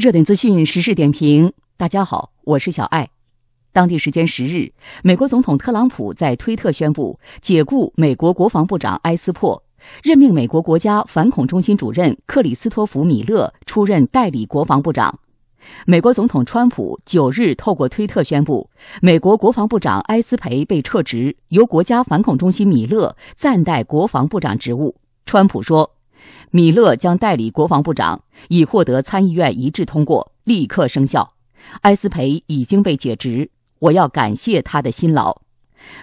热点资讯、时事点评，大家好，我是小艾。当地时间十日，美国总统特朗普在推特宣布解雇美国国防部长埃斯珀，任命美国国家反恐中心主任克里斯托弗·米勒出任代理国防部长。美国总统川普九日透过推特宣布，美国国防部长埃斯培被撤职，由国家反恐中心米勒暂代国防部长职务。川普说。米勒将代理国防部长，已获得参议院一致通过，立刻生效。埃斯培已经被解职，我要感谢他的辛劳。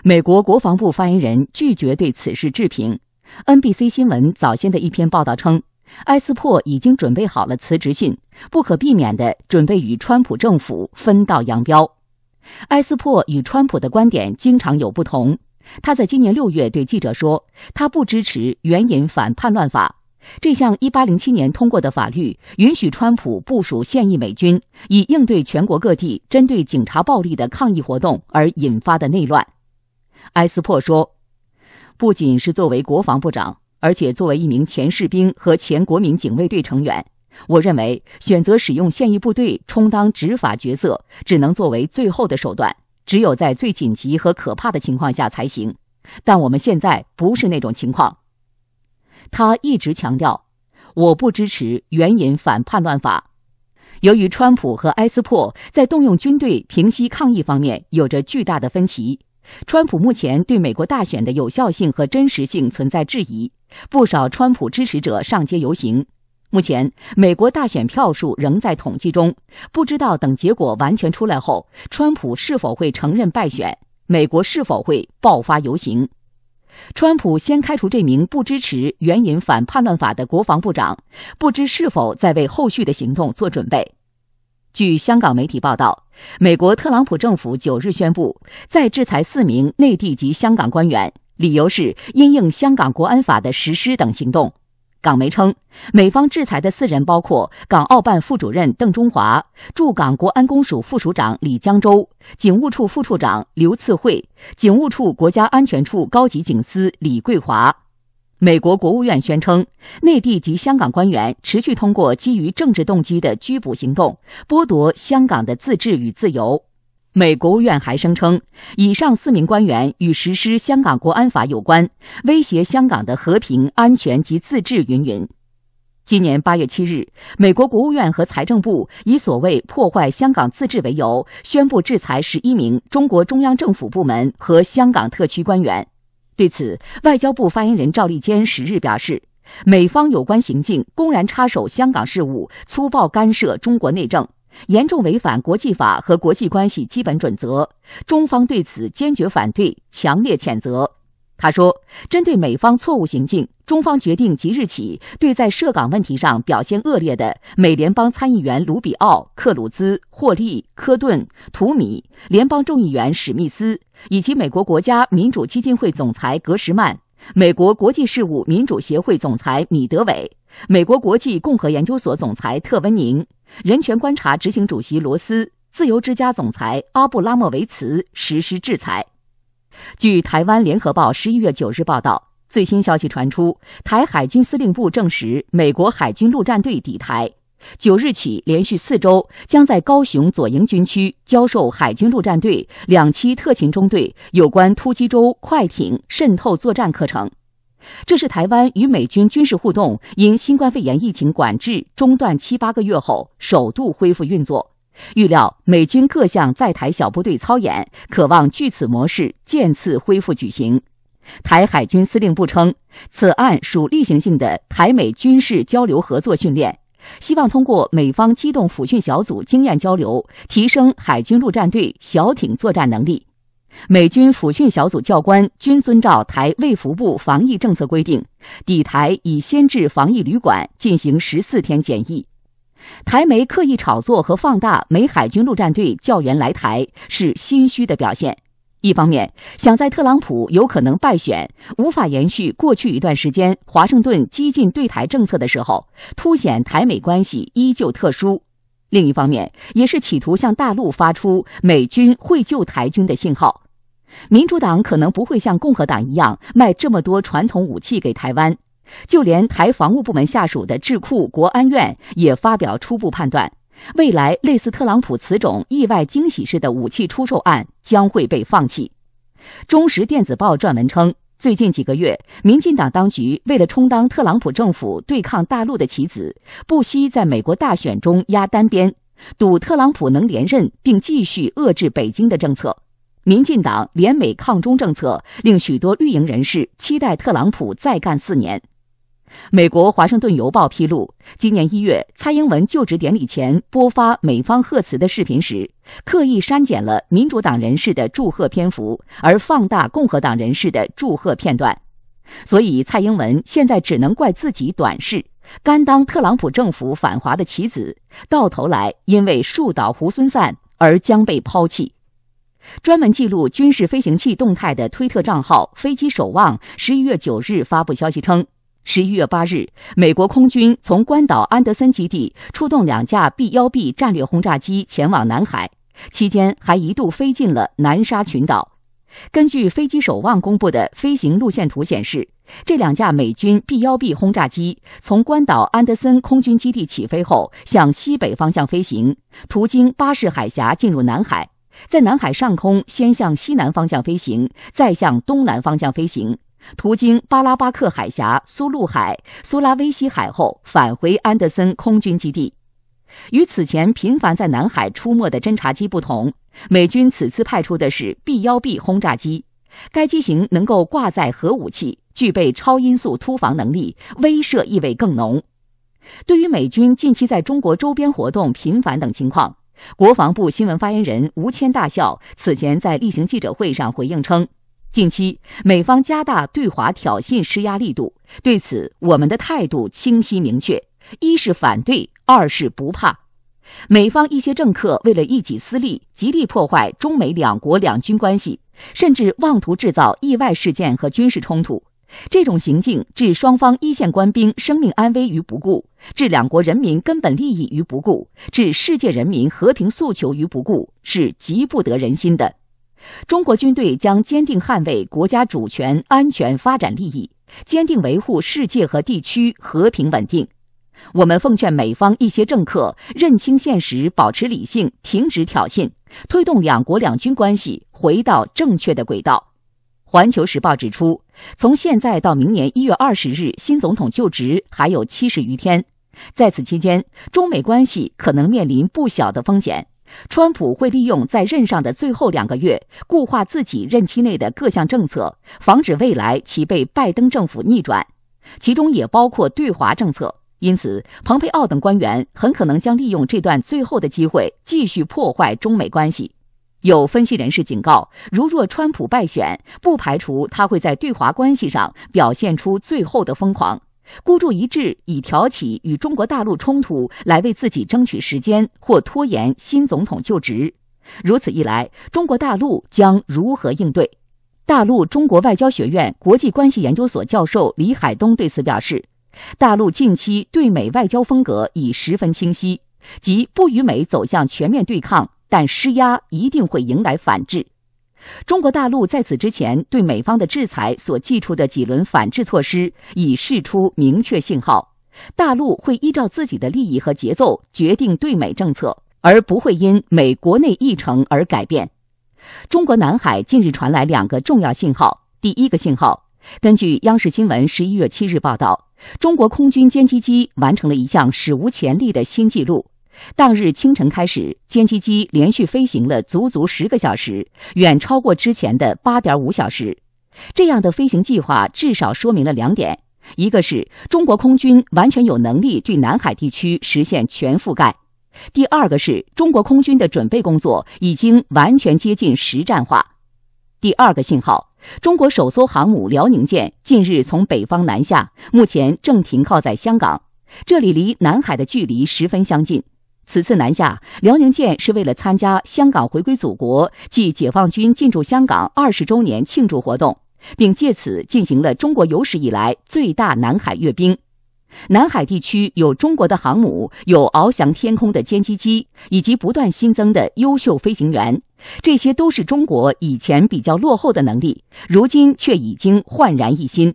美国国防部发言人拒绝对此事置评。NBC 新闻早先的一篇报道称，埃斯珀已经准备好了辞职信，不可避免地准备与川普政府分道扬镳。埃斯珀与川普的观点经常有不同。他在今年六月对记者说，他不支持援引反叛乱法。这项1807年通过的法律允许川普部署现役美军，以应对全国各地针对警察暴力的抗议活动而引发的内乱。埃斯珀说：“不仅是作为国防部长，而且作为一名前士兵和前国民警卫队成员，我认为选择使用现役部队充当执法角色，只能作为最后的手段，只有在最紧急和可怕的情况下才行。但我们现在不是那种情况。”他一直强调，我不支持援引反叛乱法。由于川普和埃斯珀在动用军队平息抗议方面有着巨大的分歧，川普目前对美国大选的有效性和真实性存在质疑。不少川普支持者上街游行。目前，美国大选票数仍在统计中，不知道等结果完全出来后，川普是否会承认败选，美国是否会爆发游行。川普先开除这名不支持援引反叛乱法的国防部长，不知是否在为后续的行动做准备。据香港媒体报道，美国特朗普政府九日宣布再制裁四名内地及香港官员，理由是因应香港国安法的实施等行动。港媒称，美方制裁的四人包括港澳办副主任邓中华、驻港国安公署副署长李江洲、警务处副处长刘赐惠、警务处国家安全处高级警司李桂华。美国国务院宣称，内地及香港官员持续通过基于政治动机的拘捕行动，剥夺香港的自治与自由。美国务院还声称，以上四名官员与实施香港国安法有关，威胁香港的和平、安全及自治。云云。今年八月七日，美国国务院和财政部以所谓破坏香港自治为由，宣布制裁十一名中国中央政府部门和香港特区官员。对此，外交部发言人赵立坚十日表示，美方有关行径公然插手香港事务，粗暴干涉中国内政。严重违反国际法和国际关系基本准则，中方对此坚决反对，强烈谴责。他说，针对美方错误行径，中方决定即日起对在涉港问题上表现恶劣的美联邦参议员卢比奥、克鲁兹、霍利、科顿、图米，联邦众议员史密斯，以及美国国家民主基金会总裁格什曼、美国国际事务民主协会总裁米德韦、美国国际共和研究所总裁特温宁。人权观察执行主席罗斯、自由之家总裁阿布拉莫维茨实施制裁。据台湾联合报十一月九日报道，最新消息传出，台海军司令部证实，美国海军陆战队抵台，九日起连续四周将在高雄左营军区教授海军陆战队两栖特勤中队有关突击舟、快艇渗透作战课程。这是台湾与美军军事互动因新冠肺炎疫情管制中断七八个月后首度恢复运作，预料美军各项在台小部队操演，渴望据此模式渐次恢复举行。台海军司令部称，此案属例行性的台美军事交流合作训练，希望通过美方机动辅训小组经验交流，提升海军陆战队小艇作战能力。美军辅训小组教官均遵照台卫福部防疫政策规定，抵台以先至防疫旅馆进行十四天检疫。台媒刻意炒作和放大美海军陆战队教员来台是心虚的表现。一方面，想在特朗普有可能败选、无法延续过去一段时间华盛顿激进对台政策的时候，凸显台美关系依旧特殊；另一方面，也是企图向大陆发出美军会救台军的信号。民主党可能不会像共和党一样卖这么多传统武器给台湾，就连台防务部门下属的智库国安院也发表初步判断，未来类似特朗普此种意外惊喜式的武器出售案将会被放弃。中时电子报撰文称，最近几个月，民进党当局为了充当特朗普政府对抗大陆的棋子，不惜在美国大选中压单边，赌特朗普能连任并继续遏制北京的政策。民进党联美抗中政策，令许多绿营人士期待特朗普再干四年。美国《华盛顿邮报》披露，今年一月蔡英文就职典礼前播发美方贺词的视频时，刻意删减了民主党人士的祝贺篇幅，而放大共和党人士的祝贺片段。所以蔡英文现在只能怪自己短视，甘当特朗普政府反华的棋子，到头来因为树倒猢狲散而将被抛弃。专门记录军事飞行器动态的推特账号“飞机守望”十一月九日发布消息称，十一月八日，美国空军从关岛安德森基地出动两架 B-1B 战略轰炸机前往南海，期间还一度飞进了南沙群岛。根据“飞机守望”公布的飞行路线图显示，这两架美军 B-1B 轰炸机从关岛安德森空军基地起飞后，向西北方向飞行，途经巴士海峡进入南海。在南海上空，先向西南方向飞行，再向东南方向飞行，途经巴拉巴克海峡、苏禄海、苏拉威西海后，返回安德森空军基地。与此前频繁在南海出没的侦察机不同，美军此次派出的是 B-1B 轰炸机。该机型能够挂载核武器，具备超音速突防能力，威慑意味更浓。对于美军近期在中国周边活动频繁等情况。国防部新闻发言人吴谦大校此前在例行记者会上回应称，近期美方加大对华挑衅施压力度，对此我们的态度清晰明确：一是反对，二是不怕。美方一些政客为了一己私利，极力破坏中美两国两军关系，甚至妄图制造意外事件和军事冲突。这种行径置双方一线官兵生命安危于不顾，置两国人民根本利益于不顾，置世界人民和平诉求于不顾，是极不得人心的。中国军队将坚定捍卫国家主权、安全、发展利益，坚定维护世界和地区和平稳定。我们奉劝美方一些政客认清现实，保持理性，停止挑衅，推动两国两军关系回到正确的轨道。环球时报指出，从现在到明年一月二十日新总统就职还有七十余天，在此期间，中美关系可能面临不小的风险。川普会利用在任上的最后两个月固化自己任期内的各项政策，防止未来其被拜登政府逆转，其中也包括对华政策。因此，蓬佩奥等官员很可能将利用这段最后的机会继续破坏中美关系。有分析人士警告，如若川普败选，不排除他会在对华关系上表现出最后的疯狂，孤注一掷以挑起与中国大陆冲突，来为自己争取时间或拖延新总统就职。如此一来，中国大陆将如何应对？大陆中国外交学院国际关系研究所教授李海东对此表示，大陆近期对美外交风格已十分清晰，即不与美走向全面对抗。但施压一定会迎来反制。中国大陆在此之前对美方的制裁所祭出的几轮反制措施，已释出明确信号：大陆会依照自己的利益和节奏决定对美政策，而不会因美国内议程而改变。中国南海近日传来两个重要信号。第一个信号，根据央视新闻十一月七日报道，中国空军歼击机完成了一项史无前例的新纪录。当日清晨开始，歼击机连续飞行了足足十个小时，远超过之前的八点五小时。这样的飞行计划至少说明了两点：一个是中国空军完全有能力对南海地区实现全覆盖；第二个是中国空军的准备工作已经完全接近实战化。第二个信号：中国首艘航母辽宁舰近日从北方南下，目前正停靠在香港，这里离南海的距离十分相近。此次南下，辽宁舰是为了参加香港回归祖国暨解放军进驻香港二十周年庆祝活动，并借此进行了中国有史以来最大南海阅兵。南海地区有中国的航母，有翱翔天空的歼击机，以及不断新增的优秀飞行员，这些都是中国以前比较落后的能力，如今却已经焕然一新。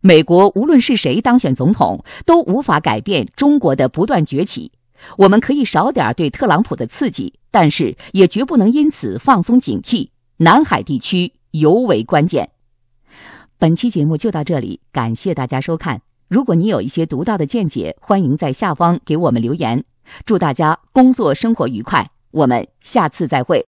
美国无论是谁当选总统，都无法改变中国的不断崛起。我们可以少点对特朗普的刺激，但是也绝不能因此放松警惕。南海地区尤为关键。本期节目就到这里，感谢大家收看。如果你有一些独到的见解，欢迎在下方给我们留言。祝大家工作生活愉快，我们下次再会。